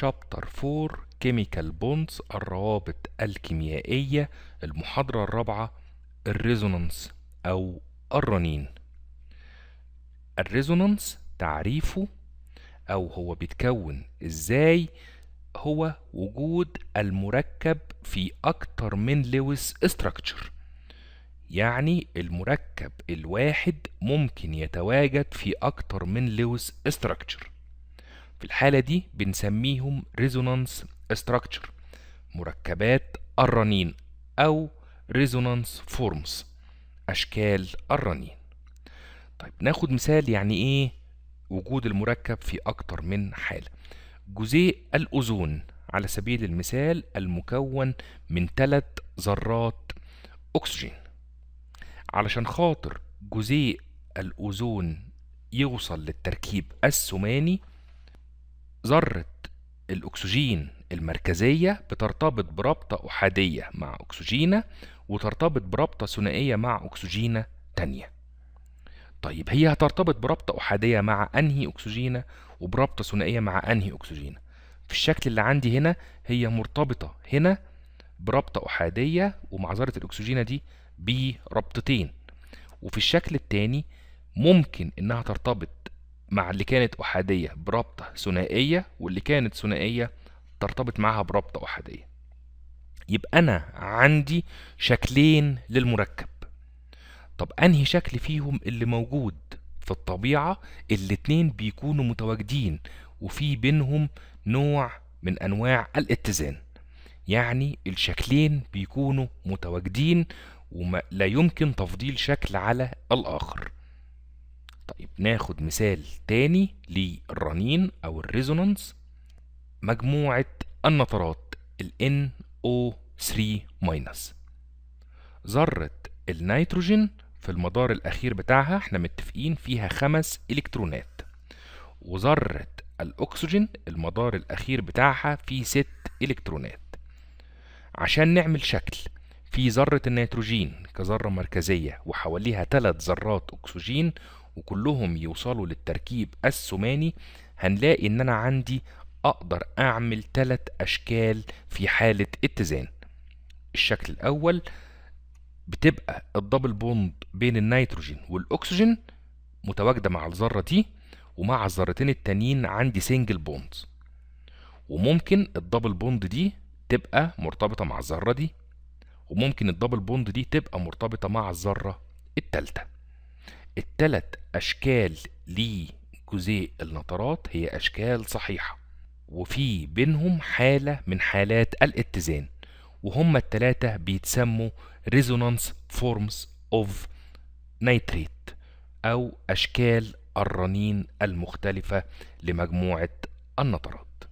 شابتر 4 كيميكال بوندز الروابط الكيميائية المحاضرة الرابعة الريزونانس أو الرنين الريزونانس تعريفه أو هو بيتكون إزاي هو وجود المركب في أكتر من لويس استراكشر يعني المركب الواحد ممكن يتواجد في أكتر من لويس استراكشر في الحالة دي بنسميهم ريزونانس structure مركبات الرنين أو ريزونانس فورمز أشكال الرنين طيب ناخد مثال يعني إيه وجود المركب في أكتر من حالة جزيء الأوزون على سبيل المثال المكون من ثلاث ذرات أكسجين علشان خاطر جزيء الأوزون يوصل للتركيب الثماني ذرة الأكسجين المركزية بترتبط برابطة أحادية مع أكسجينة وترتبط برابطة ثنائية مع أكسجينة تانية طيب هي هترتبط برابطة أحادية مع أنهي أكسجينة وبرابطة ثنائية مع أنهي أكسجينة في الشكل اللي عندي هنا هي مرتبطة هنا برابطة أحادية ومع ذرة الأكسجينة دي برابطتين وفي الشكل التاني ممكن إنها ترتبط مع اللي كانت أحادية برابطة ثنائية واللي كانت ثنائية ترتبط معها برابطة أحادية يبقى أنا عندي شكلين للمركب طب أنهي شكل فيهم اللي موجود في الطبيعة الاتنين بيكونوا متواجدين وفي بينهم نوع من أنواع الاتزان يعني الشكلين بيكونوا متواجدين ولا يمكن تفضيل شكل على الآخر طيب ناخد مثال تاني للرنين أو الريزونانس مجموعة النطرات ال NO3- ذرة النيتروجين في المدار الأخير بتاعها احنا متفقين فيها خمس إلكترونات وذرة الأكسجين المدار الأخير بتاعها فيه ست إلكترونات عشان نعمل شكل في ذرة النيتروجين كذرة مركزية وحواليها ثلاث ذرات أكسجين وكلهم يوصلوا للتركيب الثماني هنلاقي ان انا عندي اقدر اعمل ثلاث اشكال في حالة اتزان الشكل الاول بتبقى الدبل بوند بين النيتروجين والاكسجين متواجدة مع الذرة دي ومع الذرتين التانيين عندي سنجل بوند وممكن الدبل بوند دي تبقى مرتبطة مع الذرة دي وممكن الدبل بوند دي تبقى مرتبطة مع الذرة التالتة التلات أشكال لجزيء النطرات هي أشكال صحيحة وفي بينهم حالة من حالات الاتزان وهما التلاتة بيتسموا resonance forms of nitrate أو أشكال الرنين المختلفة لمجموعة النطرات